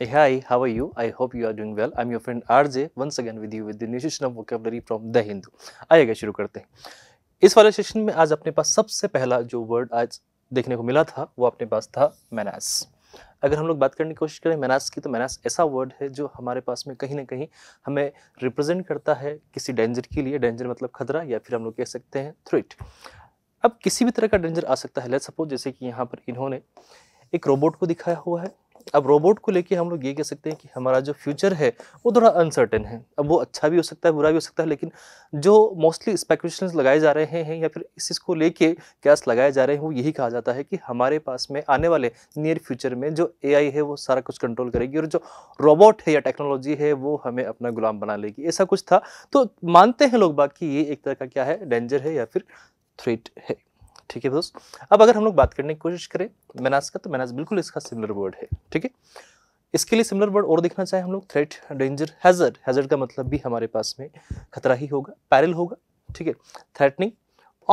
Hey, hi, how are you? I hope you are doing well. I'm your friend RJ, once again with you with the nutrition of vocabulary from The Hindu. आइएगा शुरू करते हैं इस वाले session में आज अपने पास सबसे पहला जो वर्ड आज देखने को मिला था वो अपने पास था मैनास अगर हम लोग बात करने की कोशिश करें मैनास की तो मैनास ऐसा वर्ड है जो हमारे पास में कहीं ना कहीं हमें रिप्रेजेंट करता है किसी डेंजर के लिए डेंजर मतलब खतरा या फिर हम लोग कह सकते हैं थ्रेट अब किसी भी तरह का डेंजर आ सकता है लेट सपोज जैसे कि यहाँ पर इन्होंने एक रोबोट को दिखाया हुआ है अब रोबोट को लेके हम लोग ये कह सकते हैं कि हमारा जो फ्यूचर है वो थोड़ा अनसर्टेन है अब वो अच्छा भी हो सकता है बुरा भी हो सकता है लेकिन जो मोस्टली स्पेकुलेशन लगाए जा रहे हैं या फिर इस चीज़ को लेके क्या लगाए जा रहे हैं वो यही कहा जाता है कि हमारे पास में आने वाले नियर फ्यूचर में जो ए है वो सारा कुछ कंट्रोल करेगी और जो रोबोट है या टेक्नोलॉजी है वो हमें अपना गुलाम बना लेगी ऐसा कुछ था तो मानते हैं लोग बाकी ये एक तरह का क्या है डेंजर है या फिर थ्रेट है ठीक है दोस्त अब अगर हम लोग बात करने की कोशिश करें मेनास का तो मेनास बिल्कुल इसका सिमिलर वर्ड है ठीक है इसके लिए सिमिलर वर्ड और देखना चाहें हम लोग थ्रेट डेंजर हैजर्ड हैजर्ड का मतलब भी हमारे पास में खतरा ही होगा पैरल होगा ठीक है थ्रेटनिंग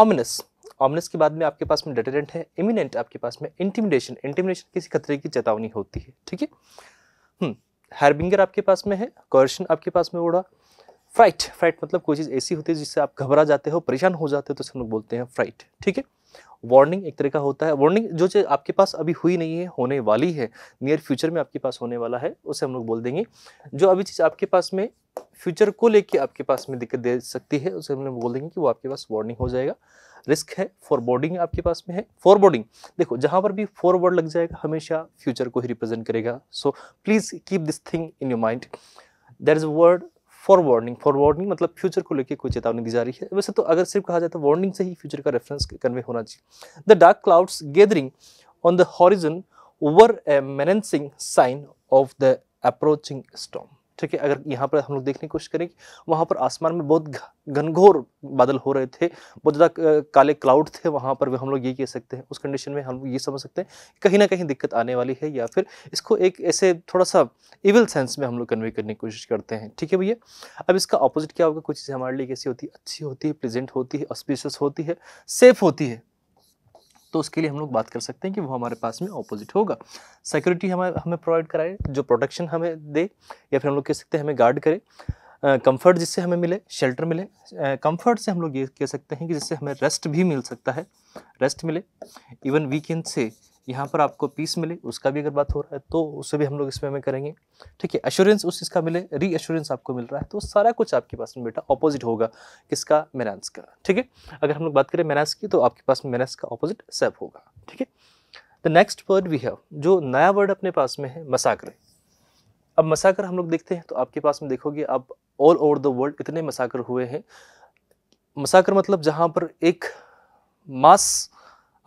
ऑमिनस ऑमिनस के बाद में आपके पास में डेटेडेंट है इमिनेंट आपके पास में इंटिमिडेशन इंटिमिडेशन किसी खतरे की चेतावनी होती है ठीक है हैरबिंगर hmm. आपके पास में है कर्शन आपके पास में उड़ा फ्राइट फ्राइट मतलब कोई चीज़ ऐसी होती है जिससे आप घबरा जाते हो परेशान हो जाते हो तो हम लोग बोलते हैं फ्राइट ठीक है वार्निंग एक तरह का होता है वार्निंग जो चीज़ आपके पास अभी हुई नहीं है होने वाली है नियर फ्यूचर में आपके पास होने वाला है उसे हम लोग बोल देंगे जो अभी चीज़ आपके पास में फ्यूचर को लेके आपके पास में दिक्कत दे सकती है उसे हम लोग बोल देंगे कि वो आपके पास वार्निंग हो जाएगा रिस्क है फॉरबोर्डिंग आपके पास में है फॉरबोर्डिंग देखो जहाँ पर भी फॉरवर्ड लग जाएगा हमेशा फ्यूचर को ही रिप्रेजेंट करेगा so please keep this thing in your mind there is word for warning for warning मतलब फ्यूचर को लेकर कोई चेतावनी दी जा रही है वैसे तो अगर सिर्फ कहा जाए तो वार्निंग से ही फ्यूचर का रेफरेंस कन्वे होना चाहिए the dark clouds gathering on the horizon over a menacing sign of the approaching storm ठीक है अगर यहाँ पर हम लोग देखने की कोशिश करें कि वहाँ पर आसमान में बहुत घनघोर बादल हो रहे थे बहुत ज़्यादा काले क्लाउड थे वहाँ पर भी हम लोग ये कह सकते हैं उस कंडीशन में हम ये समझ सकते हैं कहीं ना कहीं दिक्कत आने वाली है या फिर इसको एक ऐसे थोड़ा सा इविल सेंस में हम लोग कन्वे करने की कोशिश करते हैं ठीक है भैया अब इसका अपोजिट क्या होगा कुछ चीज़ें हमारे लिए कैसी होती है अच्छी होती है प्रेजेंट होती है ऑस्पिशियस होती है सेफ होती है तो उसके लिए हम लोग बात कर सकते हैं कि वो हमारे पास में ऑपोजिट होगा सिक्योरिटी हमें हमें प्रोवाइड कराए जो प्रोटेक्शन हमें दे या फिर हम लोग कह सकते हैं हमें गार्ड करे कंफर्ट जिससे हमें मिले शेल्टर मिले कंफर्ट से हम लोग ये कह सकते हैं कि जिससे हमें रेस्ट भी मिल सकता है रेस्ट मिले इवन वीकेंड से यहाँ पर आपको पीस मिले उसका भी अगर बात हो रहा है तो उसे भी हम लोग इसमें हमें करेंगे ठीक है एश्योरेंस उस चीज़ का मिले री एश्योरेंस आपको मिल रहा है तो सारा कुछ आपके पास में बेटा ऑपोजिट होगा किसका मेनास का ठीक है अगर हम लोग बात करें मेनास की तो आपके पास में मेनास का ऑपोजिट सेफ होगा ठीक है the next word we have जो नया वर्ड अपने पास में है मसाकर अब मसाकर हम लोग देखते हैं तो आपके पास में देखोगे अब ऑल ओवर द वर्ल्ड इतने मसाकर हुए हैं मसाकर मतलब जहाँ पर एक मास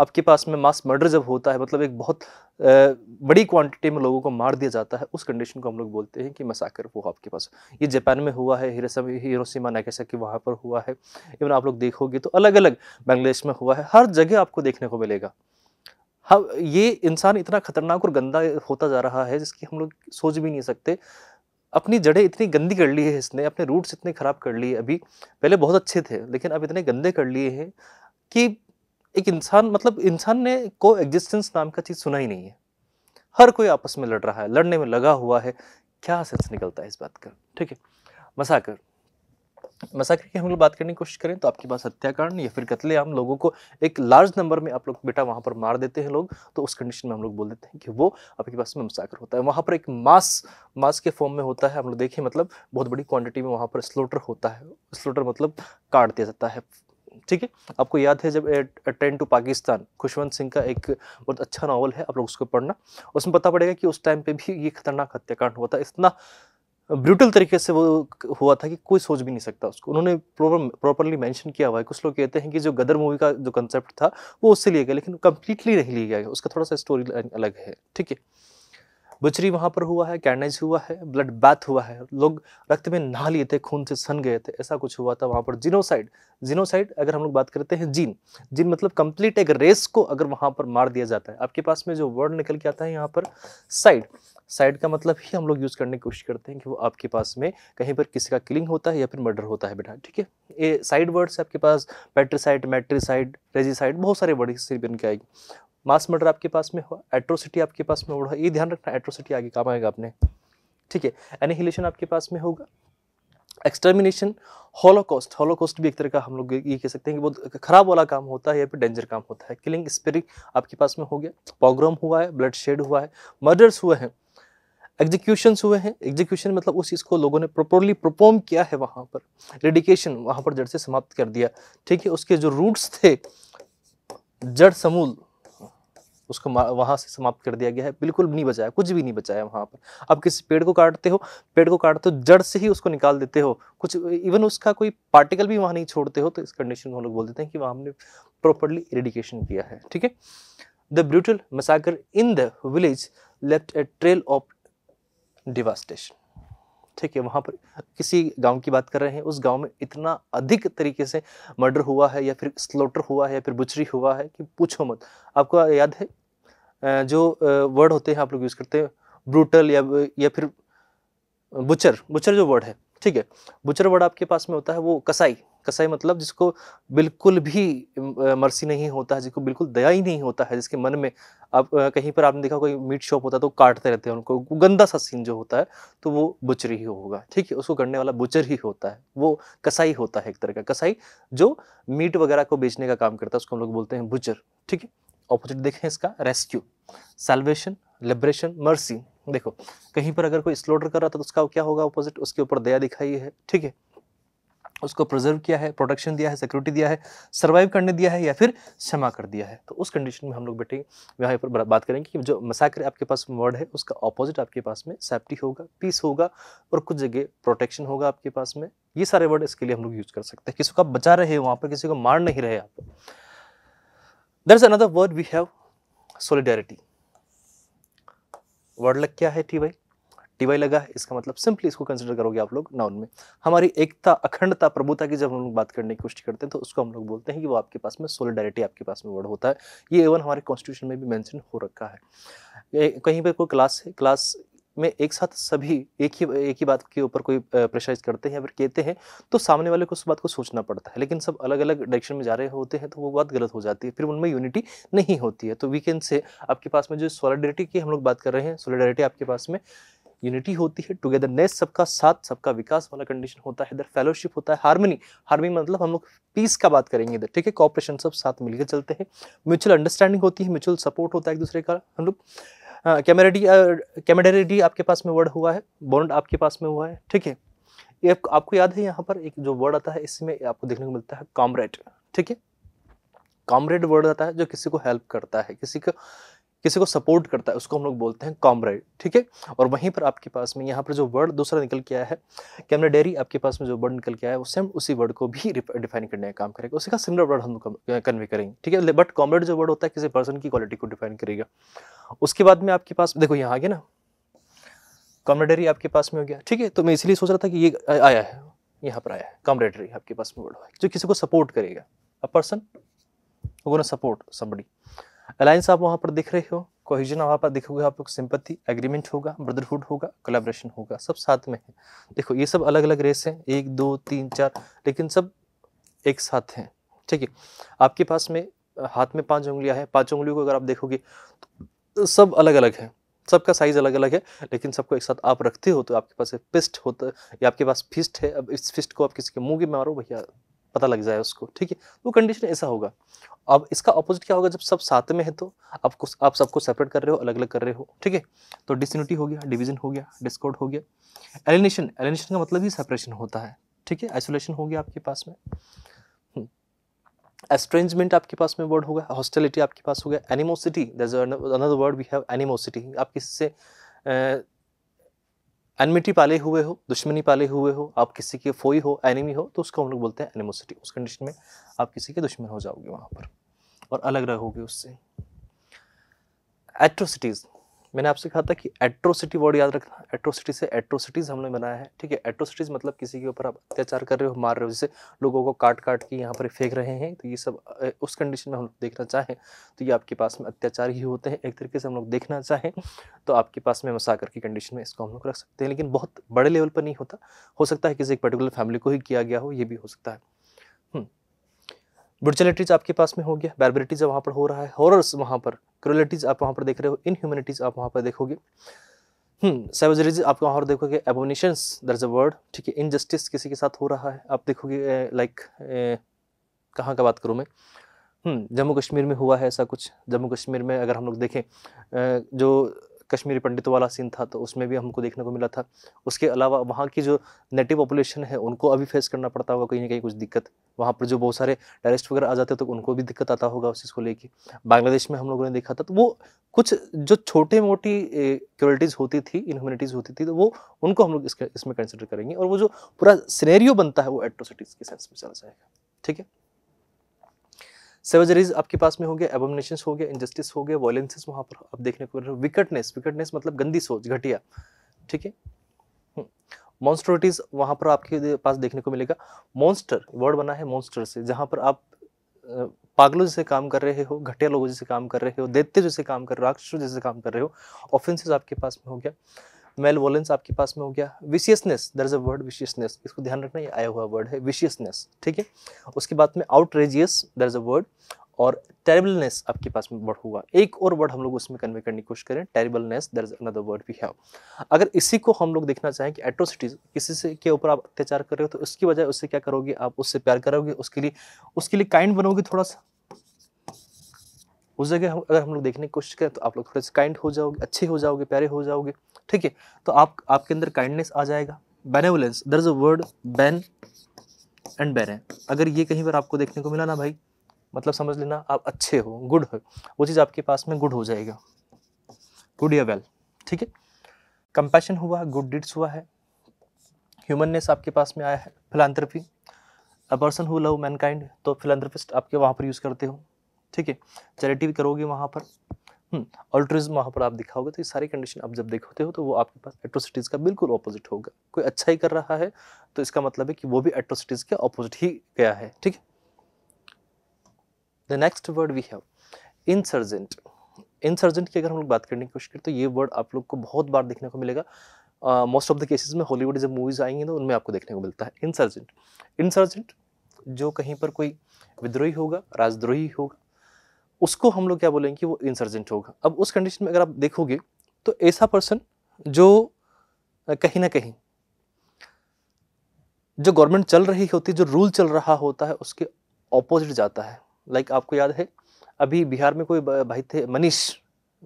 आपके पास में मास मर्डर जब होता है मतलब एक बहुत बड़ी क्वांटिटी में लोगों को मार दिया जाता है उस कंडीशन को हम लोग बोलते हैं कि मसाकर वो आपके पास ये जापान में हुआ है हिरोसीमा नागासाकी वहाँ पर हुआ है इवन आप लोग देखोगे तो अलग अलग बांग्लादेश में हुआ है हर जगह आपको देखने को मिलेगा हम हाँ, ये इंसान इतना खतरनाक और गंदा होता जा रहा है जिसकी हम लोग सोच भी नहीं सकते अपनी जड़ें इतनी गंदी कर ली है इसने अपने रूट्स इतने ख़राब कर लिए अभी पहले बहुत अच्छे थे लेकिन अब इतने गंदे कर लिए हैं कि एक इंसान मतलब इंसान ने को एग्जिस्टेंस नाम का चीज़ सुना ही नहीं है हर कोई आपस में लड़ रहा है लड़ने में लगा हुआ है क्या सेंस निकलता है इस बात का ठीक है मसाकर मसाकर की हम लोग बात करने की कोशिश करें तो आपके पास हत्याकांड या फिर कतले आम लोगों को एक लार्ज नंबर में आप लोग बेटा वहाँ पर मार देते हैं लोग तो उस कंडीशन में हम लोग बोल देते हैं कि वो आपके पास में मसाकर होता है वहाँ पर एक मास मास के फॉर्म में होता है हम लोग देखें मतलब बहुत बड़ी क्वांटिटी में वहाँ पर स्लोटर होता है स्लोटर मतलब काट दिया जाता है ठीक है आपको याद है जब ट्रेन टू पाकिस्तान खुशवंत सिंह का एक बहुत अच्छा नावल है आप लोग उसको पढ़ना उसमें पता पड़ेगा कि उस टाइम पर भी ये खतरनाक हत्याकांड हुआ था इतना ब्रूटल तरीके से वो हुआ था कि कोई सोच भी नहीं सकता उसको उन्होंने प्रॉपरली मेंशन किया हुआ है कुछ लोग कहते हैं कि जो गदर मूवी का जो कंसेप्ट था वो उससे लिया गया लेकिन कंप्लीटली नहीं लिया गया उसका थोड़ा सा स्टोरी अलग है ठीक है बुचरी वहाँ पर हुआ है कैंडेज हुआ है ब्लड बैथ हुआ है लोग रक्त में नहा लिए थे खून से सन गए थे ऐसा कुछ हुआ था वहाँ पर जिनोसाइड जिनोसाइड अगर हम लोग बात करते हैं जीन जीन मतलब कंप्लीट एक रेस को अगर वहाँ पर मार दिया जाता है आपके पास में जो वर्ड निकल के आता है यहाँ पर साइड साइड का मतलब ही हम लोग यूज़ करने की कोशिश करते हैं कि वो आपके पास में कहीं पर किसी का किलिंग होता है या फिर मर्डर होता है बेटा ठीक है ये साइड वर्ड्स आपके पास पेट्रीसाइड मेट्रीसाइड रेजीसाइड बहुत सारे वर्ड इससे बन के आएगी मास मर्डर आपके पास में हुआ एट्रोसिटी आपके पास में उड़ा ये ध्यान रखना एट्रोसिटी आगे काम आएगा आपने ठीक है एनिहिलेशन आपके पास में होगा एक्सटर्मिनेशन हॉलोकॉस्ट हॉलोकॉस्ट भी एक तरह का हम लोग ये कह सकते हैं कि बहुत खराब वाला काम होता है या फिर डेंजर काम होता है किलिंग स्पिरिट आपके पास में हो गया पॉग्रम हुआ है ब्लड शेड हुआ है मर्डर्स हुए हैं एग्जीक्यूशन हुए हैं एग्जीक्यूशन मतलब उस चीज़ को लोगों ने प्रॉपरली परफॉर्म किया है वहाँ पर रेडिकेशन वहाँ पर जड़ से समाप्त कर दिया ठीक है उसके जो रूट्स थे जड़ समूल उसको वहाँ से समाप्त कर दिया गया है बिल्कुल नहीं बचाया कुछ भी नहीं बचाया वहाँ पर आप किसी पेड़ को काटते हो पेड़ को काटते हो जड़ से ही उसको निकाल देते हो कुछ इवन उसका कोई पार्टिकल भी वहाँ नहीं छोड़ते हो तो इस कंडीशन में हम लोग बोल देते हैं कि वहाँ हमने प्रॉपरली इरिडिकेशन किया है ठीक है the brutal massacre in the village left a trail of devastation ठीक है वहाँ पर किसी गांव की बात कर रहे हैं उस गांव में इतना अधिक तरीके से मर्डर हुआ है या फिर स्लोटर हुआ है या फिर बुचरी हुआ है कि पूछो मत आपको याद है जो वर्ड होते हैं आप लोग यूज़ करते हैं ब्रूटल या या फिर बुचर बुचर जो वर्ड है ठीक है बुचर वर्ड आपके पास में होता है वो कसाई कसाई मतलब जिसको बिल्कुल भी मर्सी नहीं होता है जिसको बिल्कुल दया ही नहीं होता है जिसके मन में आप कहीं पर आपने देखा कोई मीट शॉप होता है तो काटते रहते हैं उनको गंदा सा सीन जो होता है तो वो बुचर ही होगा ठीक है उसको करने वाला बुचर ही होता है वो कसाई होता है एक तरह का कसाई जो मीट वगैरह को बेचने का काम करता है उसको हम लोग बोलते हैं बुचर ठीक है ऑपोजिट देखें इसका रेस्क्यू सेल्वेशन लिबरेशन मर्सी देखो कहीं पर अगर कोई स्लोडर कर रहा था तो उसका क्या होगा ऑपोजिट उसके ऊपर दया दिखाई है ठीक है उसको प्रिजर्व किया है प्रोटेक्शन दिया है सिक्योरिटी दिया है सर्वाइव करने दिया है या फिर क्षमा कर दिया है तो उस कंडीशन में हम लोग बैठे यहाँ पर बात करेंगे कि जो मसाकर आपके पास वर्ड है उसका ऑपोजिट आपके पास में सेफ्टी होगा पीस होगा और कुछ जगह प्रोटेक्शन होगा आपके पास में ये सारे वर्ड इसके लिए हम लोग यूज कर सकते हैं किसी को आप बचा रहे हो वहाँ पर किसी को मार नहीं रहे आप there is another word we have solidarity word लग क्या है ठीक भाई टी लगा है इसका मतलब सिंपली इसको कंसिडर करोगे आप लोग नाउन में हमारी एकता अखंडता प्रभुता की जब हम लोग बात करने की कोशिश करते हैं तो उसको हम लोग बोलते हैं कि वो आपके पास में सोलिडरिटी आपके पास में वर्ड होता है ये एवन हमारे कॉन्स्टिट्यूशन में भी मैंशन हो रखा है कहीं पर कोई क्लास है क्लास में एक साथ सभी एक ही एक ही बात के ऊपर कोई प्रेशराइज करते हैं या फिर कहते हैं तो सामने वाले को उस बात को सोचना पड़ता है लेकिन सब अलग अलग डायरेक्शन में जा रहे होते हैं तो वो बात गलत हो जाती है फिर उनमें यूनिटी नहीं होती है तो वीकेंड से आपके पास में जो सॉलिडरिटी की हम लोग बात कर रहे हैं सोलिडरिटी आपके पास में यूनिटी होती है टुगेदरनेस सबका साथ सबका विकास वाला कंडीशन होता है इधर फेलोशिप होता है हारमनी हारमनी मतलब हम लोग पीस का बात करेंगे इधर ठीक है कॉपरेशन सब साथ मिलकर चलते हैं म्यूचुअल अंडरस्टैंडिंग होती है म्यूचुअल सपोर्ट होता है एक दूसरे का हम लोग कैमरेडी कैमरेडी आपके पास में वर्ड हुआ है बॉन्ड आपके पास में हुआ है ठीक है ये आपको याद है यहाँ पर एक जो वर्ड आता है इसमें आपको देखने को मिलता है कॉमरेड ठीक है कॉमरेड वर्ड आता है जो किसी को हेल्प करता है किसी को किसी को सपोर्ट करता है उसको हम लोग बोलते हैं कॉमरेड ठीक है और वहीं पर आपके पास में यहाँ पर जो वर्ड दूसरा निकल के आया है डेरी आपके पास में जो वर्ड निकल के आया है वो सेम उसी वर्ड को भी डिफाइन करने का काम करेगा उसी का सिमिलर वर्ड हम कन्वे करेंगे ठीक है बट कॉमरेड जो वर्ड होता है किसी पर्सन की क्वालिटी को डिफाइन करेगा उसके बाद में आपके पास देखो यहाँ आगे ना कॉमरेडरी आपके पास में हो गया ठीक है तो मैं इसलिए सोच रहा था कि ये आया है यहाँ पर आया है कॉमरेडरी आपके पास में वर्ड जो किसी को सपोर्ट करेगा अ पर्सन वो ना सपोर्ट समबडी अलायंस आप वहाँ पर दिख रहे हो कोहिजन वहाँ पर दिखोगे आप लोग सिंपत्ति एग्रीमेंट होगा ब्रदरहुड होगा कोलेब्रेशन होगा सब साथ में है देखो ये सब अलग अलग रेस हैं एक दो तीन चार लेकिन सब एक साथ हैं ठीक है आपके पास में हाथ में पांच उंगलियां हैं पांच उंगलियों को अगर आप देखोगे तो सब अलग अलग है सबका साइज अलग अलग है लेकिन सबको एक साथ आप रखते हो तो आपके पास एक पिस्ट होता है या आपके पास फिस्ट है अब इस फिस्ट को आप किसी के मुंह में मारो भैया पता लग जाए उसको ठीक है तो वो कंडीशन ऐसा होगा अब इसका अपोजिट क्या होगा जब सब साथ में है तो आपको आप सबको सेपरेट कर रहे हो अलग अलग कर रहे हो ठीक है तो डिसनिटी हो गया डिवीजन हो गया डिस्कॉर्ड हो गया एलिनेशन एलिनेशन का मतलब ही सेपरेशन होता है ठीक है आइसोलेशन हो गया आपके पास में एस्ट्रेंजमेंट हम्म। आपके पास में वर्ड होगा हॉस्टेलिटी आपके पास हो गया animosity another word we have animosity आप किसी से एनमिटी पाले हुए हो दुश्मनी पाले हुए हो आप किसी के फोई हो एनिमी हो तो उसको हम लोग बोलते हैं एनिमोसिटी उस कंडीशन में आप किसी के दुश्मन हो जाओगे वहाँ पर और अलग रहोगे उससे एट्रोसिटीज़ मैंने आपसे कहा था कि एट्रोसिटी वर्ड याद रखना एट्रोसिटी से एट्रोसिटीज़ हमने बनाया है ठीक है एट्रोसिटीज़ मतलब किसी के ऊपर आप अत्याचार कर रहे हो मार रहे हो जैसे लोगों को काट काट के यहाँ पर फेंक रहे हैं तो ये सब उस कंडीशन में हम लोग देखना चाहें तो ये आपके पास में अत्याचार ही होते हैं एक तरीके से हम लोग देखना चाहें तो आपके पास में मसाकर की कंडीशन में इसको हम लोग रख सकते हैं लेकिन बहुत बड़े लेवल पर नहीं होता हो सकता है किसी एक पर्टिकुलर फैमिली को ही किया गया हो ये भी हो सकता है हम्म। ब्रुटलिटीज आपके पास में हो गया बैरबरिटीज वहाँ पर हो रहा है हॉरर्स वहाँ पर क्रोलिटीज आप वहाँ पर देख रहे हो इनह्यूमनिटीज आप वहाँ पर देखोगे सेवजरीज आप वहाँ पर देखोगे एबोनिशंस दर इज़ अ वर्ड ठीक है इनजस्टिस किसी के साथ हो रहा है आप देखोगे लाइक eh, eh, कहाँ का बात करूँ मैं hmm, जम्मू कश्मीर में हुआ है ऐसा कुछ जम्मू कश्मीर में अगर हम लोग देखें eh, जो कश्मीरी पंडितों वाला सीन था तो उसमें भी हमको देखने को मिला था उसके अलावा वहाँ की जो नेटिव पॉपुलेशन है उनको अभी फेस करना पड़ता होगा कहीं ना कहीं कुछ दिक्कत वहाँ पर जो बहुत सारे टेरिस्ट वगैरह आ जाते हैं तो उनको भी दिक्कत आता होगा उस चीज़ को लेकर बांग्लादेश में हम लोगों ने देखा था तो वो कुछ जो छोटे मोटी क्योरिटीज़ होती थी इनह्यूमनिटीज़ होती थी तो वो उनको हम लोग इसमें कंसिडर करेंगे और वो जो पूरा सिनेरियो बनता है वो एट्रोसिटीज़ के सेंस में चला जाएगा ठीक है सेवजरीज आपके पास में हो गया एबोमिनेशन हो गया इनजस्टिस हो गया वॉयलेंसेस वहाँ पर आप देखने को मिल रहे विकटनेस विकटनेस मतलब गंदी सोच घटिया ठीक है मॉन्स्ट्रोटीज हम्म, वहाँ पर आपके पास देखने को मिलेगा मॉन्स्टर वर्ड बना है मॉन्स्टर से जहाँ पर आप पागलों जैसे काम कर रहे हो घटिया लोगों जैसे काम कर रहे हो दैत्य जैसे काम कर रहे हो राक्षस जैसे काम कर रहे हो ऑफेंसेस आपके पास में हो गया मेलवोलेंस आपके पास में हो गया viciousness there is a word viciousness इसको ध्यान रखना ये आया हुआ वर्ड है विशियसनेस ठीक है उसके बाद में outrageous there is a word और टेरिबलनेस आपके पास में वर्ड हुआ एक और वर्ड हम लोग उसमें कन्वे करने की कोशिश करें terribleness there is another word we have अगर इसी को हम लोग देखना चाहें कि एट्रोसिटीज किसी से के ऊपर आप अत्याचार कर रहे हो तो उसकी वजह उससे क्या करोगे आप उससे प्यार करोगे उसके लिए उसके लिए काइंड बनोगे थोड़ा सा उस जगह अगर हम लोग देखने की कोशिश करें तो आप लोग थोड़े से काइंड हो जाओगे अच्छे हो जाओगे प्यारे हो जाओगे ठीक है तो आप आपके अंदर काइंडनेस आ जाएगा benevolence there is a word ban and ban अगर ये कहीं पर आपको देखने को मिला ना भाई मतलब समझ लेना आप अच्छे हो गुड हो वो चीज़ आपके पास में गुड हो जाएगा गुड या वेल ठीक है कंपैशन हुआ गुड डिड्स हुआ है ह्यूमननेस आपके पास में आया है philanthropy a person who love mankind तो फिलानथ्रपिस्ट आपके वहाँ पर यूज़ करते हो ठीक है चैरिटी भी करोगे वहाँ पर अल्ट्रिज्म हम्म, वहाँ पर आप दिखाओगे तो ये सारी कंडीशन आप जब देखते हो तो वो आपके पास एट्रोसिटीज़ का बिल्कुल अपोजिट होगा कोई अच्छा ही कर रहा है तो इसका मतलब है कि वो भी एट्रोसिटीज़ के ऑपोजिट ही गया है ठीक है the next word we have insurgent insurgent की अगर हम लोग बात करने की कोशिश करें तो ये वर्ड आप लोग को बहुत बार देखने को मिलेगा मोस्ट ऑफ द केसेस में हॉलीवुड जब मूवीज़ आएंगी तो उनमें आपको देखने को मिलता है इंसर्जेंट इंसर्जेंट जो कहीं पर कोई विद्रोही होगा राजद्रोही होगा उसको हम लोग क्या बोलेंगे कि वो इंसर्जेंट होगा अब उस कंडीशन में अगर आप देखोगे तो ऐसा पर्सन जो कहीं ना कहीं जो गवर्नमेंट चल रही होती है जो रूल चल रहा होता है उसके ऑपोजिट जाता है लाइक like आपको याद है अभी बिहार में कोई भाई थे मनीष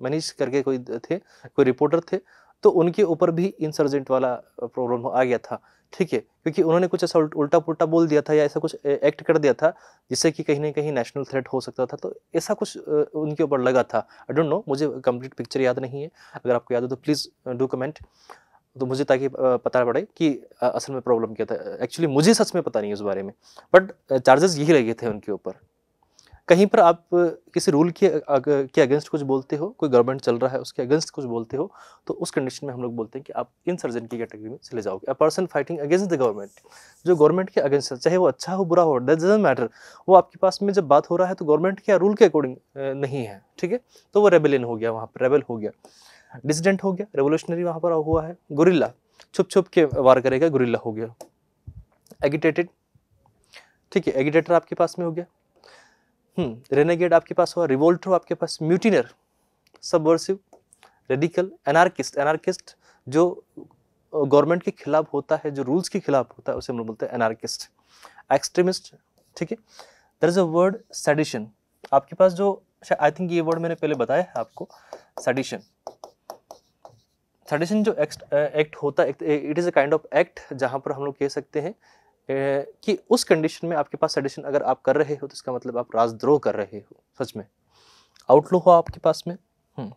मनीष करके कोई थे कोई रिपोर्टर थे तो उनके ऊपर भी इंसर्जेंट वाला प्रॉब्लम आ गया था ठीक है क्योंकि उन्होंने कुछ ऐसा उल्टा पुल्टा बोल दिया था या ऐसा कुछ एक्ट कर दिया था जिससे कि कहीं ना कहीं नेशनल थ्रेट हो सकता था तो ऐसा कुछ उनके ऊपर लगा था आई डोंट नो मुझे कंप्लीट पिक्चर याद नहीं है अगर आपको याद हो तो प्लीज़ डू कमेंट तो मुझे ताकि पता पड़े कि असल में प्रॉब्लम क्या था एक्चुअली मुझे सच में पता नहीं है उस बारे में बट चार्जेस यही लगे थे उनके ऊपर कहीं पर आप किसी रूल के के अगेंस्ट कुछ बोलते हो कोई गवर्नमेंट चल रहा है उसके अगेंस्ट कुछ बोलते हो तो उस कंडीशन में हम लोग बोलते हैं कि आप इन सर्जन की कैटेगरी में चले जाओगे a person fighting against the government जो गवर्नमेंट के अगेंस्ट चाहे वो अच्छा हो बुरा हो डेट डजेंट मैटर वो आपके पास में जब बात हो रहा है तो गवर्नमेंट के रूल के अकॉर्डिंग नहीं है ठीक है तो वो रेबेलियन हो गया वहाँ पर रेबल हो गया डिसिडेंट हो गया रेवोल्यूशनरी वहाँ पर हुआ है गुरिल्ला छुप छुप के वार करेगा गुरिल्ला हो गया एगिटेटेड ठीक है एगिटेटर आपके पास में हो गया रेनेगेड हम्म, आपके पास हुआ रिवोल्टर आपके पास mutineer subversive radical anarchist anarchist जो गवर्नमेंट के खिलाफ होता है जो रूल्स के खिलाफ होता है उसे हम लोग बोलते हैं एनार्किस्ट एक्सट्रीमिस्ट ठीक है there is a word sedition आपके पास जो आई थिंक ये वर्ड मैंने पहले बताया है आपको सेडिशन सेडिशन जो एक्ट एक्ट होता है it is a kind of act जहाँ पर हम लोग कह सकते हैं कि उस कंडीशन में आपके पास एडिशन अगर आप कर रहे हो तो इसका मतलब आप राजद्रोह कर रहे हो सच में आउटलो हो आपके पास में हम्म।,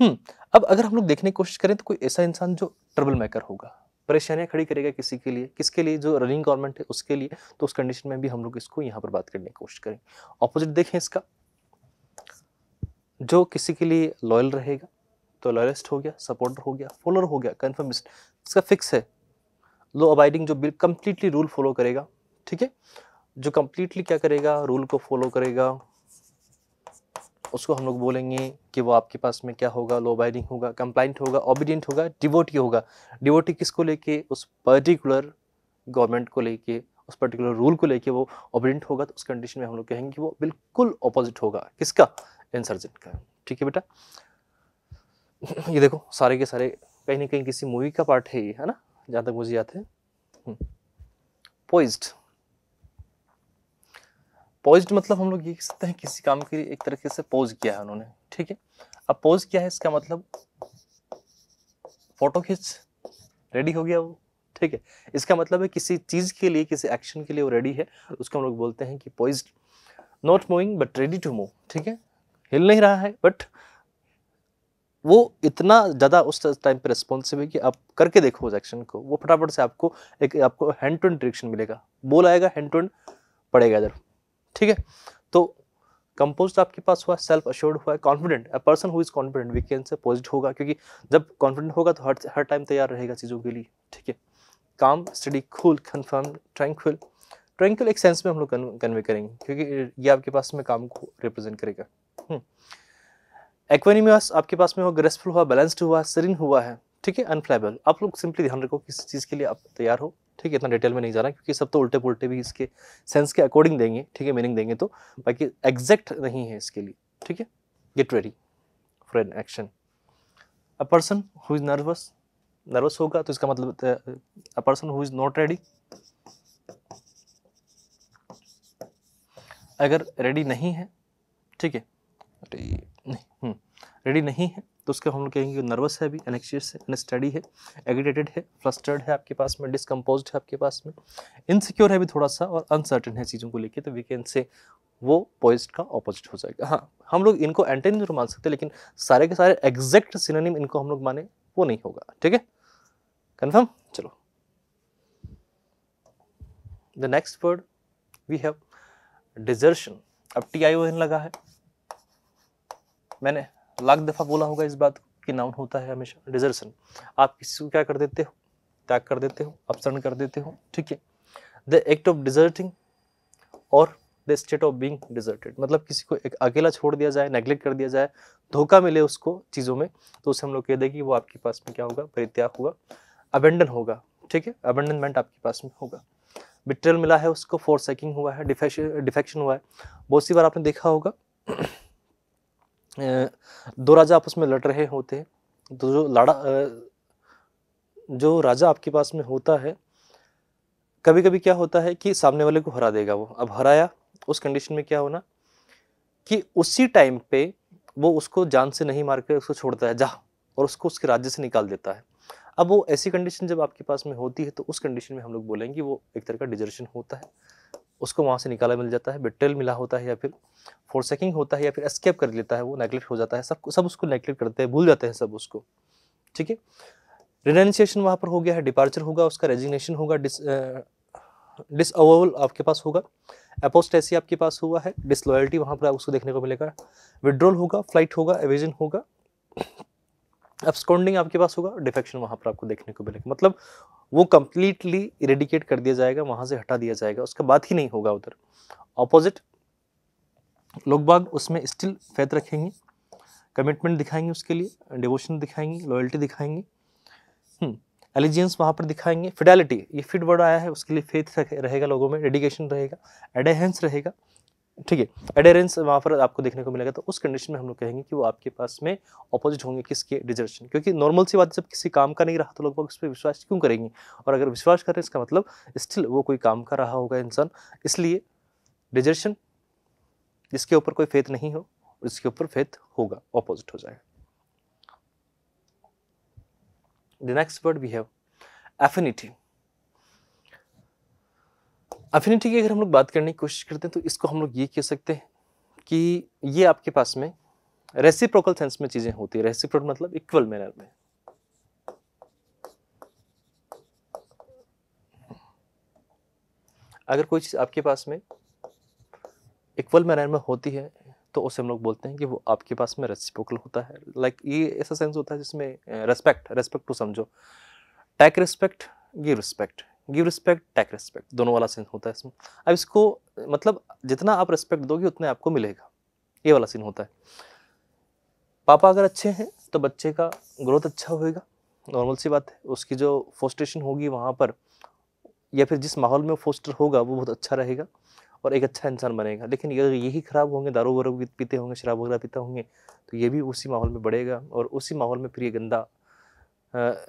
हम्म अब अगर हम लोग देखने की कोशिश करें तो कोई ऐसा इंसान जो ट्रबल मेकर होगा परेशानियां खड़ी करेगा किसी के लिए किसके लिए जो रनिंग गवर्नमेंट है उसके लिए तो उस कंडीशन में भी हम लोग इसको यहाँ पर बात करने की कोशिश करें ऑपोजिट देखें इसका जो किसी के लिए लॉयल रहेगा तो लॉयलिस्ट हो गया सपोर्टर हो गया फॉलोअर हो गया कन्फर्मिस्ट इसका फिक्स है लो अबाइडिंग जो कम्प्लीटली रूल फॉलो करेगा ठीक है जो कम्प्लीटली क्या करेगा रूल को फॉलो करेगा उसको हम लोग बोलेंगे कि वो आपके पास में क्या होगा लो अबाइडिंग होगा कंप्लाइंट होगा ओबिडियंट होगा डिवोटी होगा डिवोटी किसको लेके उस पर्टिकुलर गवर्नमेंट को लेके उस पर्टिकुलर रूल को लेके वो ओबिडेंट होगा तो उस कंडीशन में हम लोग कहेंगे कि वो बिल्कुल ऑपोजिट होगा किसका इंसर्जेंट का ठीक है बेटा ये देखो सारे के सारे कहीं ना कहीं किसी मूवी का पार्ट है ये है ना जहां तक मुझे याद है पोइज हम्म। पोज्ड मतलब हम लोग ये कह सकते हैं किसी काम के लिए एक तरीके से पोज किया है उन्होंने ठीक है अब पोज किया है इसका मतलब फोटो खींच रेडी हो गया वो ठीक है इसका मतलब है किसी चीज़ के लिए किसी एक्शन के लिए वो रेडी है उसको हम लोग बोलते हैं कि poised not moving but ready to move ठीक है हिल नहीं रहा है बट वो इतना ज़्यादा उस टाइम पर रिस्पॉन्सिव है कि आप करके देखो उस एक्शन को वो फटाफट से आपको एक आपको हैंड टू हैंड डिरेक्शन मिलेगा बोल आएगा हैंड टू पड़ेगा इधर ठीक है तो कंपोज आपके पास हुआ सेल्फ अश्योर्ड हुआ है confident a person who is confident can say positive होगा क्योंकि जब कॉन्फिडेंट होगा तो हर हर टाइम तैयार रहेगा चीज़ों के लिए ठीक है calm steady cool confirm tranquil tranquil एक सेंस में हम लोग कन्वे करेंगे क्योंकि ये आपके पास में काम को रिप्रेजेंट करेगा हम्म। एक्वेनिमियस आपके पास में हो ग्रेसफुल हुआ बैलेंस्ड हुआ सरिन हुआ है ठीक है अनफ्लाइबल आप लोग सिंपली ध्यान रखो किस चीज़ के लिए आप तैयार हो ठीक है इतना डिटेल में नहीं जाना क्योंकि सब तो उल्टे पुलटे भी इसके सेंस के अकॉर्डिंग देंगे ठीक है मीनिंग देंगे तो बाकी एग्जैक्ट नहीं है इसके लिए ठीक है get ready for an action a person who is nervous nervous होगा तो इसका मतलब a person who is not ready अगर रेडी नहीं है ठीक है नहीं रेडी हम्म। नहीं है तो उसके हम लोग कहेंगे नर्वस है अभी एनेक्शियस है अनस्टडी है एग्रीटेटेड है फ्लस्टर्ड है आपके पास में डिसकम्पोज है आपके पास में इनसिक्योर है भी थोड़ा सा और अनसर्टन है चीज़ों को लेके तो वी कैन से वो पॉइस्ट का ऑपोजिट हो जाएगा हाँ हम लोग इनको एंटेन जरूर तो मान सकते हैं लेकिन सारे के सारे एग्जैक्ट सिनोनिम इनको हम लोग माने वो नहीं होगा ठीक है कन्फर्म चलो the next word we have desertion अब टी आई ओ एन लगा है मैंने लाख दफ़ा बोला होगा इस बात कि नाउन होता है हमेशा डिजर्सन आप किसी को क्या कर देते हो त्याग कर देते हो अपसरण कर देते हो ठीक है द एक्ट ऑफ डिजर्टिंग और the state of being deserted मतलब किसी को एक अकेला छोड़ दिया जाए नेग्लेक्ट कर दिया जाए धोखा मिले उसको चीज़ों में तो उसे हम लोग कह देंगे कि वो आपके पास में क्या होगा परित्याग होगा अबेंडन होगा ठीक है अबेंडनमेंट आपके पास में होगा बिट्रेल मिला है उसको फोर सेकिंग हुआ है डिफेक्शन हुआ है बहुत सी बार आपने देखा होगा दो राजा आपस में लड़ रहे होते हैं तो जो लड़ा जो राजा आपके पास में होता है कभी कभी क्या होता है कि सामने वाले को हरा देगा वो अब हराया उस कंडीशन में क्या होना कि उसी टाइम पे वो उसको जान से नहीं मार कर उसको छोड़ता है जा और उसको उसके राज्य से निकाल देता है अब वो ऐसी कंडीशन जब आपके पास में होती है तो उस कंडीशन में हम लोग बोलेंगे वो एक तरह का डिजर्शन होता है उसको वहाँ से निकाला मिल जाता है बिट्रेल मिला होता है या फिर फोरसेकिंग होता है या फिर एस्केप कर लेता है वो नेगलेक्ट हो जाता है सब सब उसको नेगलेक्ट करते हैं भूल जाते हैं सब उसको ठीक है रिनाउंसिएशन वहाँ पर हो गया है डिपार्चर होगा उसका रेजिग्नेशन होगा डिस डिसअवल आपके पास होगा अपोस्टेसी आपके पास हुआ है डिसलॉयल्टी वहाँ पर आप उसको देखने को मिलेगा विड्रॉल होगा फ्लाइट होगा एविजन होगा एब्सकॉन्डिंग आपके पास होगा डिफेक्शन वहाँ पर आपको देखने को मिलेगा मतलब वो कम्प्लीटली इरेडिकेट कर दिया जाएगा वहाँ से हटा दिया जाएगा उसका बात ही नहीं होगा उधर ऑपोजिट लोग बाग उसमें स्टिल फेथ रखेंगे कमिटमेंट दिखाएंगे उसके लिए डिवोशन दिखाएंगे लॉयल्टी दिखाएंगे एलिजियंस हम्म, वहाँ पर दिखाएंगे फिडेलिटी ये फिट वर्ड आया है उसके लिए फेथ रहेगा लोगों में डेडिकेशन रहेगा एडेहेंस रहेगा ठीक है एडेरेंस वहाँ पर आपको देखने को मिलेगा तो उस कंडीशन में हम लोग कहेंगे कि वो आपके पास में अपोजिट होंगे किसके डिजर्शन क्योंकि नॉर्मल सी बात जब किसी काम का नहीं रहा तो लोग उस पर विश्वास क्यों करेंगे और अगर विश्वास करें इसका मतलब स्टिल वो कोई काम का रहा होगा इंसान इसलिए डिजर्शन जिसके ऊपर कोई फेथ नहीं हो उसके ऊपर फेथ होगा ऑपोजिट हो जाएगा the next word we have affinity affinity की अगर हम लोग बात करने की कोशिश करते हैं तो इसको हम लोग ये कह सकते हैं कि ये आपके पास में रेसिप्रोकल सेंस में चीज़ें होती है रेसिप्रोकल मतलब इक्वल मैनर में अगर कोई चीज़ आपके पास में इक्वल मैनर में होती है तो उसे हम लोग बोलते हैं कि वो आपके पास में रेसिप्रोकल होता है लाइक like, ये ऐसा सेंस होता है जिसमें रेस्पेक्ट रेस्पेक्ट टू समझो take respect give respect give respect take respect दोनों वाला सीन होता है इसमें अब इसको मतलब जितना आप रिस्पेक्ट दोगे उतना आपको मिलेगा ये वाला सीन होता है पापा अगर अच्छे हैं तो बच्चे का ग्रोथ अच्छा होएगा नॉर्मल सी बात है उसकी जो फोस्टेशन होगी वहाँ पर या फिर जिस माहौल में फोस्टर होगा वो बहुत अच्छा रहेगा और एक अच्छा इंसान बनेगा लेकिन अगर यही ख़राब होंगे दारू वगैरह पीते होंगे शराब वगैरह पीता होंगे तो ये भी उसी माहौल में बढ़ेगा और उसी माहौल में फिर ये गंदा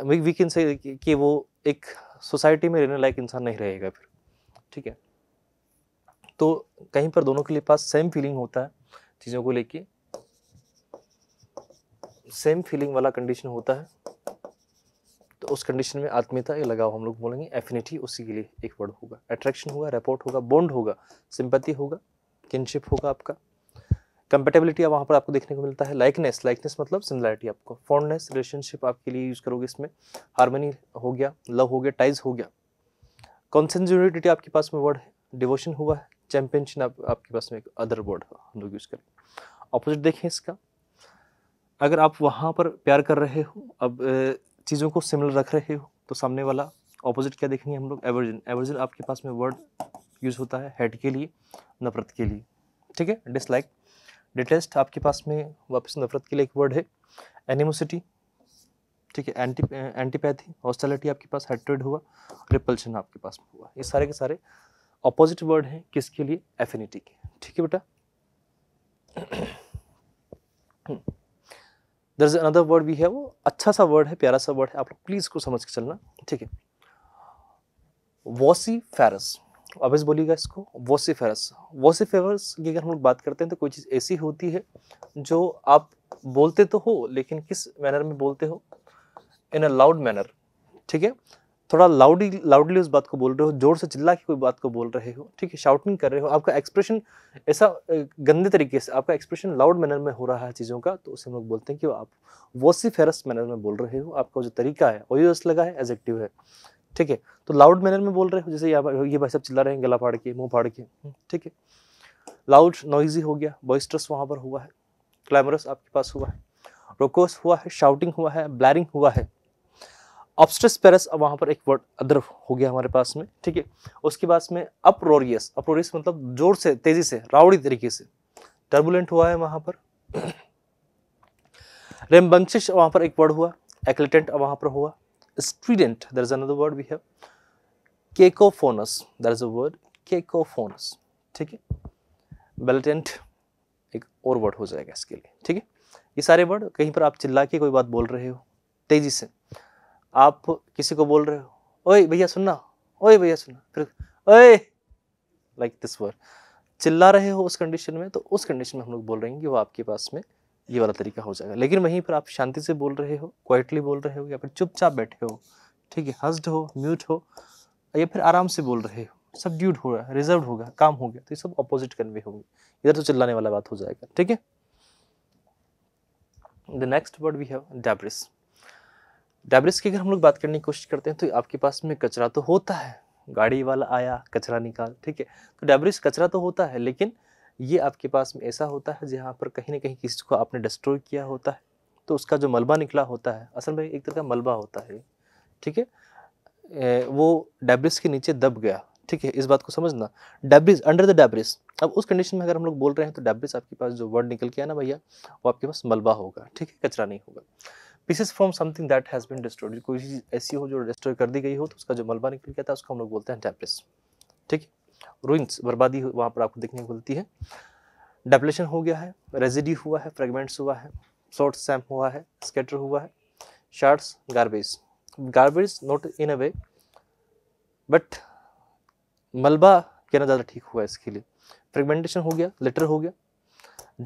वी कैन से कि वो एक सोसाइटी में रहने लायक इंसान नहीं रहेगा फिर ठीक है तो कहीं पर दोनों के लिए पास सेम फीलिंग होता है चीज़ों को लेके सेम फीलिंग वाला कंडीशन होता है तो उस कंडीशन में आत्मीयता या लगाव हम लोग बोलेंगे एफिनिटी उसी के लिए एक वर्ड होगा अट्रैक्शन होगा रेपोर्ट होगा बॉन्ड होगा सिंपति होगा किनशिप होगा आपका कंपेटेबिलिटी वहाँ पर आपको देखने को मिलता है लाइकनेस लाइकनेस मतलब सिमिलरिटी आपको फॉन्डनेस रिलेशनशिप आपके लिए यूज़ करोगे इसमें हारमोनी हो गया लव हो गया टाइज हो गया कॉन्सेंजिटी आपके पास में वर्ड है डिवोशन हुआ है चैंपियनशिप आप, आपके पास में एक अदर वर्ड हम लोग यूज़ करें ऑपोजिट देखें इसका अगर आप वहाँ पर प्यार कर रहे हो अब चीज़ों को सिमिलर रख रहे हो तो सामने वाला ऑपोजिट क्या देखेंगे हम लोग एवर्जन एवर्जन आपके पास में वर्ड यूज़ होता है हेड के लिए नफरत के लिए ठीक है डिसलाइक डिटेस्ट आपके पास में वापस नफरत के लिए एक वर्ड है एनिमोसिटी ठीक है एंटी एंटीपैथी हॉस्टैलिटी आपके पास हेट्रेड हुआ रिपल्शन आपके पास में हुआ ये सारे के सारे अपोजिट वर्ड हैं किसके लिए एफिनिटी के ठीक है बेटा दर इज अनदर वर्ड भी है वो अच्छा सा वर्ड है प्यारा सा वर्ड है आप लोग प्लीज़ को समझ के चलना ठीक है वॉसी फेरस वापस बोलिएगा इसको वोसीफेरस वोसीफेरस की अगर हम लोग बात करते हैं तो कोई चीज़ ऐसी होती है जो आप बोलते तो हो लेकिन किस मैनर में बोलते हो इन अ लाउड मैनर ठीक है थोड़ा लाउडली लाउडली उस बात को बोल रहे हो जोर से चिल्ला के कोई बात को बोल रहे हो ठीक है शाउटिंग कर रहे हो आपका एक्सप्रेशन ऐसा गंदे तरीके से आपका एक्सप्रेशन लाउड मैनर में हो रहा है चीज़ों का तो उसे हम लोग बोलते हैं कि आप वोसीफेरस मैनर में बोल रहे हो आपका जो तरीका है वो यूज लगा है एजेक्टिव है ठीक है तो लाउड मैनर में बोल रहे हो जैसे ये भाई सब चिल्ला रहे हैं गला फाड़ के मुंह फाड़ के हम्म, ठीक है लाउड नॉइजी हो गया बॉइस्ट्रस वहाँ पर हुआ है क्लैमरस आपके पास हुआ है रोकोस हुआ है शाउटिंग हुआ है ब्लैरिंग हुआ है ऑब्स्ट्रस पेरस अब वहाँ पर एक वर्ड अदर हो गया हमारे पास में ठीक है उसके पास में अप्रोरियस अप्रोरियस मतलब जोर से तेजी से राउडी तरीके से टर्बुलेंट हुआ है वहाँ पर रेमबंशिश वहाँ पर एक वर्ड हुआ एक्लेटेंट वहाँ पर हुआ strident there is another word we have cacophonous there is a word cacophonous ठीक है बेलिटेंट एक और वर्ड हो जाएगा इसके लिए ठीक है ये सारे वर्ड कहीं पर आप चिल्ला के कोई बात बोल रहे हो तेजी से आप किसी को बोल रहे हो ओए भैया सुनना ओए भैया सुनना फिर ओए लाइक दिस वर्ड चिल्ला रहे हो उस कंडीशन में तो उस कंडीशन में हम लोग बोल रहे हैं कि वो आपके पास में ये वाला तरीका हो जाएगा लेकिन वहीं पर आप शांति से बोल रहे हो क्वाइटली बोल रहे हो या फिर चुपचाप बैठे हो ठीक है हंस्ड हो म्यूट हो या फिर आराम से बोल रहे हो सब ड्यूट हो रहा है रिजर्व होगा काम हो गया तो ये सब अपोजिट कन्वे होंगे इधर तो चिल्लाने वाला बात हो जाएगा ठीक है the next word we have debris debris की अगर हम लोग बात करने की कोशिश करते हैं तो आपके पास में कचरा तो होता है गाड़ी वाला आया कचरा निकाल ठीक है तो डैब्रिस कचरा तो होता है लेकिन ये आपके पास में ऐसा होता है जहाँ पर कहीं ना कहीं किसी को आपने डिस्ट्रॉय किया होता है तो उसका जो मलबा निकला होता है असल में एक तरह का मलबा होता है ठीक है वो डैब्रिस के नीचे दब गया ठीक है इस बात को समझना डैब्रिज अंडर द डैब्रिस अब उस कंडीशन में अगर हम लोग बोल रहे हैं तो डेब्रिस आपके पास जो वर्ड निकल के आया ना भैया वो आपके पास मलबा होगा ठीक है कचरा नहीं होगा pieces from something that has been destroyed कोई चीज़ ऐसी हो जो डिस्ट्रॉय कर दी गई हो तो उसका जो मलबा निकल गया था उसको हम लोग बोलते हैं डेब्रिस ठीक है रुइंस बर्बादी वहाँ पर आपको देखने को मिलती है डेपलेशन हो गया है रेजिडी हुआ है फ्रेगमेंट्स हुआ है शॉर्ट सैम्प हुआ है स्केटर हुआ है shards garbage garbage not in a way but मलबा कहना ज़्यादा ठीक हुआ है इसके लिए फ्रेगमेंटेशन हो गया लेटर हो गया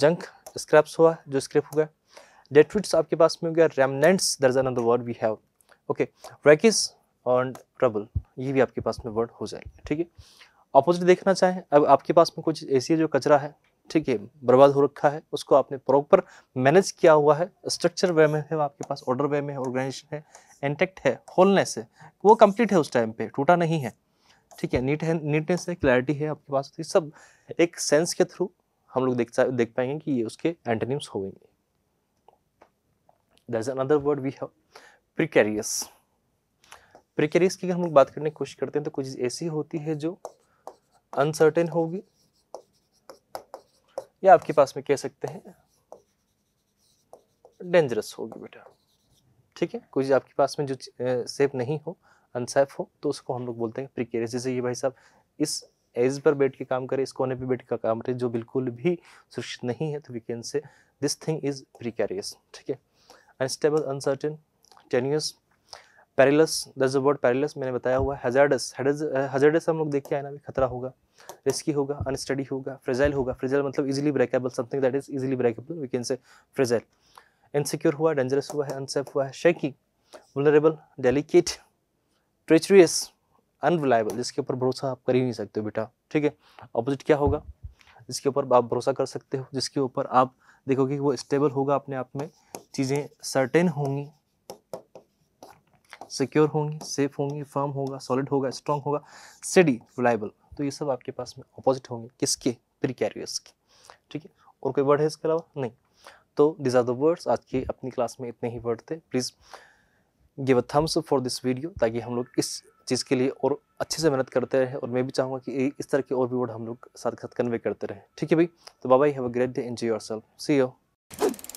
जंक स्क्रैप्स हुआ जो स्क्रैप हो गया डेट्रिट्स आपके पास में हो गया remnants there's an word we have okay wrecks and trouble ये भी आपके पास में वर्ड हो जाएंगे ठीक है अपोजिट देखना चाहें अब आपके पास में कुछ ऐसी जो कचरा है ठीक है बर्बाद हो रखा है उसको आपने प्रॉपर मैनेज किया हुआ है स्ट्रक्चर वे में है आपके पास ऑर्डर वे में है ऑर्गेनाइजेशन है इंटेक्ट है होलनेस है वो कंप्लीट है उस टाइम पे टूटा नहीं है ठीक है नीट है नीटनेस है क्लैरिटी है आपके पास ये सब एक सेंस के थ्रू हम लोग देख देख पाएंगे कि ये उसके एंटेनिम्स हो there is another word we have precarious precarious की अगर हम लोग बात करने की कोशिश करते हैं तो कुछ ऐसी होती है जो अनसर्टेन होगी या आपके पास में कह सकते हैं डेंजरस होगी बेटा ठीक है कोई आपके पास में जो सेफ नहीं हो अनसेफ हो तो उसको हम लोग बोलते हैं प्रिकेरियस जैसे ये भाई साहब इस एज पर बैठ के काम करे इस कोने पे बैठ का काम करे जो बिल्कुल भी सुरक्षित नहीं है तो we can say this thing is precarious ठीक है unstable uncertain tenuous perilous this word perilous मैंने बताया हुआ है हजार्डस uh, हम लोग देख के आए ना खतरा होगा रिस्की होगा अनस्टडी होगा फ्रेजाइल होगा फ्रेजाइल मतलब easily breakable something that is easily breakable we can say fragile insecure हुआ डेंजरस हुआ है अनसेफ हुआ है shaky vulnerable delicate treacherous unreliable जिसके ऊपर भरोसा आप कर ही नहीं सकते हो बेटा ठीक है अपोजिट क्या होगा जिसके ऊपर आप भरोसा कर सकते हो जिसके ऊपर आप देखोगे कि वो स्टेबल होगा अपने आप में चीज़ें सर्टेन होंगी सिक्योर होंगे सेफ होंगे फर्म होगा सॉलिड होगा स्ट्रॉन्ग होगा स्टडी रिलायबल तो ये सब आपके पास में अपोजिट होंगे किसके प्री कैरियर्स के ठीक है और कोई वर्ड है इसके अलावा नहीं तो दिज आर द वर्ड्स आज की अपनी क्लास में इतने ही वर्ड थे please give a thumbs for this video ताकि हम लोग इस चीज़ के लिए और अच्छे से मेहनत करते रहे और मैं भी चाहूँगा कि इस तरह के और भी वर्ड हम लोग साथ साथ कन्वे करते रहे ठीक है भाई तो बाबा have a great day enjoy yourself see you